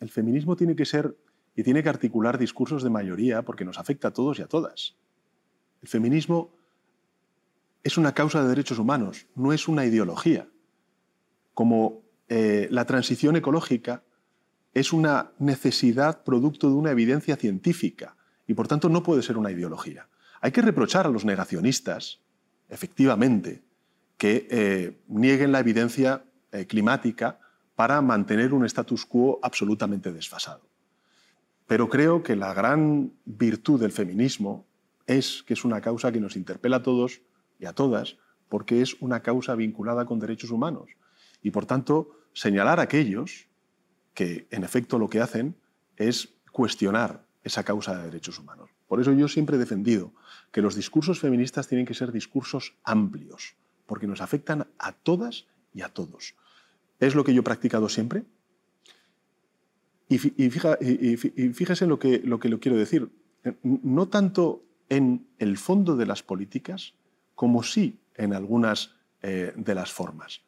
el feminismo tiene que ser y tiene que articular discursos de mayoría porque nos afecta a todos y a todas. El feminismo es una causa de derechos humanos, no es una ideología. Como eh, la transición ecológica es una necesidad producto de una evidencia científica y por tanto no puede ser una ideología. Hay que reprochar a los negacionistas, efectivamente, que eh, nieguen la evidencia eh, climática para mantener un status quo absolutamente desfasado. Pero creo que la gran virtud del feminismo es que es una causa que nos interpela a todos y a todas, porque es una causa vinculada con derechos humanos. Y por tanto, señalar a aquellos que en efecto lo que hacen es cuestionar esa causa de derechos humanos. Por eso yo siempre he defendido que los discursos feministas tienen que ser discursos amplios, porque nos afectan a todas y a todos. ¿Es lo que yo he practicado siempre? Y, fíjese lo que, lo que lo quiero decir. Eh, no tanto en el fondo de las políticas como sí en algunas eh, de las formas.